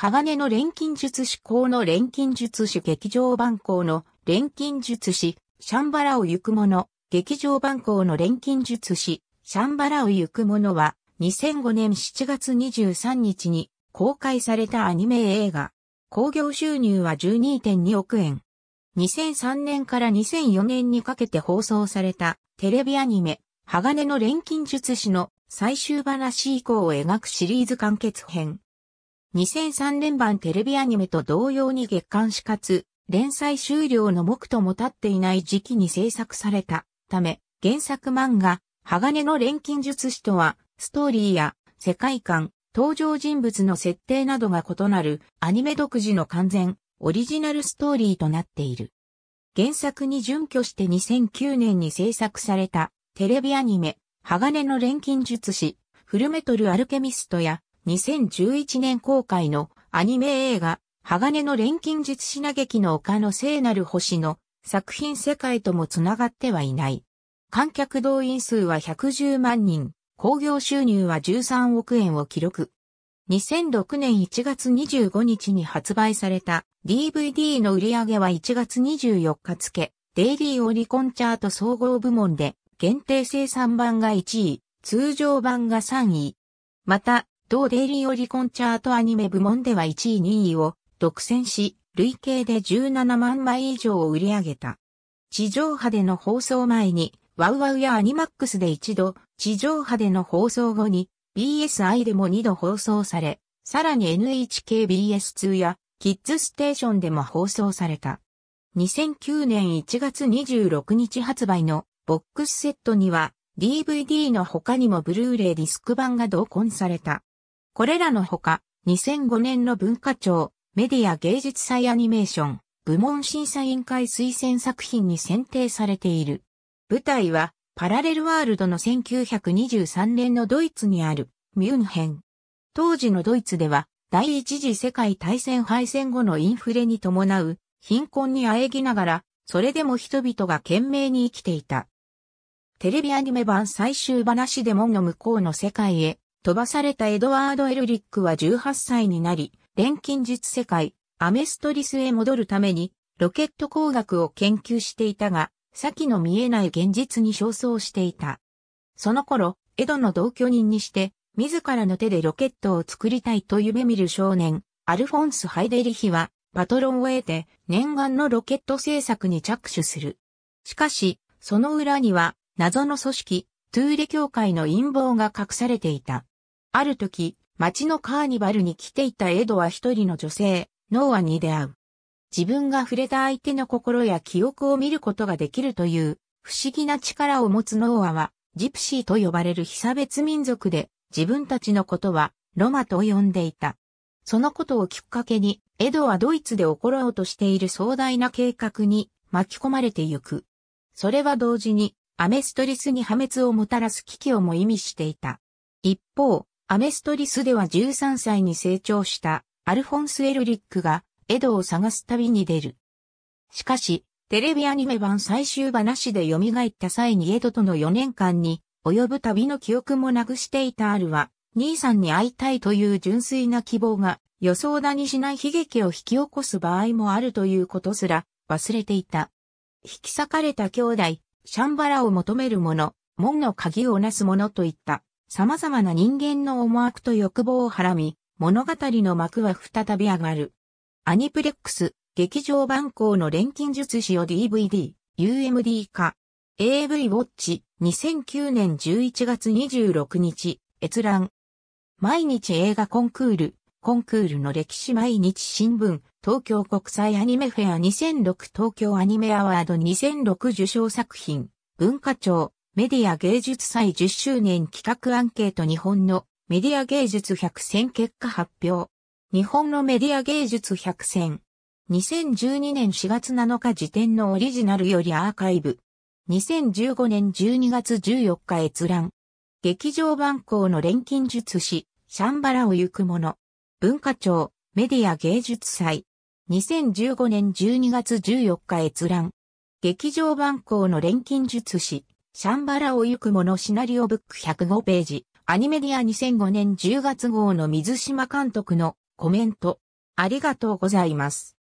鋼の錬金術師鋼の錬金術師劇場版鋼の錬金術師、シャンバラを行く者、劇場版鋼の錬金術師、シャンバラを行く者は、2005年7月23日に公開されたアニメ映画。興行収入は12.2億円。2003年から2004年にかけて放送されたテレビアニメ、鋼の錬金術師の最終話以降を描くシリーズ完結編。2003年版テレビアニメと同様に月刊死活、連載終了の目とも立っていない時期に制作されたため、原作漫画、鋼の錬金術師とは、ストーリーや世界観、登場人物の設定などが異なるアニメ独自の完全、オリジナルストーリーとなっている。原作に準拠して2009年に制作されたテレビアニメ、鋼の錬金術師、フルメトルアルケミストや2011年公開のアニメ映画、鋼の錬金術品劇の丘の聖なる星の作品世界ともつながってはいない。観客動員数は110万人、興行収入は13億円を記録。2006年1月25日に発売された DVD の売り上げは1月24日付、デイリーオリコンチャート総合部門で限定生産版が1位、通常版が3位。また、同デイリーオリコンチャートアニメ部門では1位2位を独占し、累計で17万枚以上を売り上げた。地上波での放送前に、ワウワウやアニマックスで一度、地上波での放送後に、BSI でも2度放送され、さらに NHKBS2 や、キッズステーションでも放送された。2009年1月26日発売のボックスセットには DVD の他にもブルーレイディスク版が同梱された。これらのほか、2005年の文化庁、メディア芸術祭アニメーション、部門審査委員会推薦作品に選定されている。舞台は、パラレルワールドの1923年のドイツにある、ミュンヘン。当時のドイツでは、第一次世界大戦敗戦後のインフレに伴う、貧困に喘ぎながら、それでも人々が懸命に生きていた。テレビアニメ版最終話で門の向こうの世界へ飛ばされたエドワード・エルリックは18歳になり、錬金術世界、アメストリスへ戻るために、ロケット工学を研究していたが、先の見えない現実に焦燥していた。その頃、エドの同居人にして、自らの手でロケットを作りたいと夢見る少年、アルフォンス・ハイデリヒは、パトロンを得て、念願のロケット製作に着手する。しかし、その裏には、謎の組織、トゥーレ協会の陰謀が隠されていた。ある時、街のカーニバルに来ていたエドは一人の女性、ノーアに出会う。自分が触れた相手の心や記憶を見ることができるという、不思議な力を持つノーアは、ジプシーと呼ばれる被差別民族で、自分たちのことは、ロマと呼んでいた。そのことをきっかけに、エドはドイツで起ころうとしている壮大な計画に巻き込まれてゆく。それは同時に、アメストリスに破滅をもたらす危機をも意味していた。一方、アメストリスでは13歳に成長したアルフォンス・エルリックがエドを探す旅に出る。しかし、テレビアニメ版最終話で蘇った際にエドとの4年間に及ぶ旅の記憶もなくしていたアルは、兄さんに会いたいという純粋な希望が予想だにしない悲劇を引き起こす場合もあるということすら忘れていた。引き裂かれた兄弟、シャンバラを求める者、門の鍵をなす者といった様々な人間の思惑と欲望をはらみ、物語の幕は再び上がる。アニプレックス、劇場版校の錬金術師を DVD、UMD 化。AV ウォッチ、2009年11月26日、閲覧。毎日映画コンクール、コンクールの歴史毎日新聞、東京国際アニメフェア2006東京アニメアワード2006受賞作品、文化庁、メディア芸術祭10周年企画アンケート日本のメディア芸術100選結果発表。日本のメディア芸術100選。2012年4月7日時点のオリジナルよりアーカイブ。2015年12月14日閲覧。劇場番号の錬金術師、シャンバラを行く者。文化庁、メディア芸術祭。2015年12月14日閲覧。劇場番号の錬金術師、シャンバラを行くものシナリオブック105ページ、アニメディア2005年10月号の水島監督のコメント。ありがとうございます。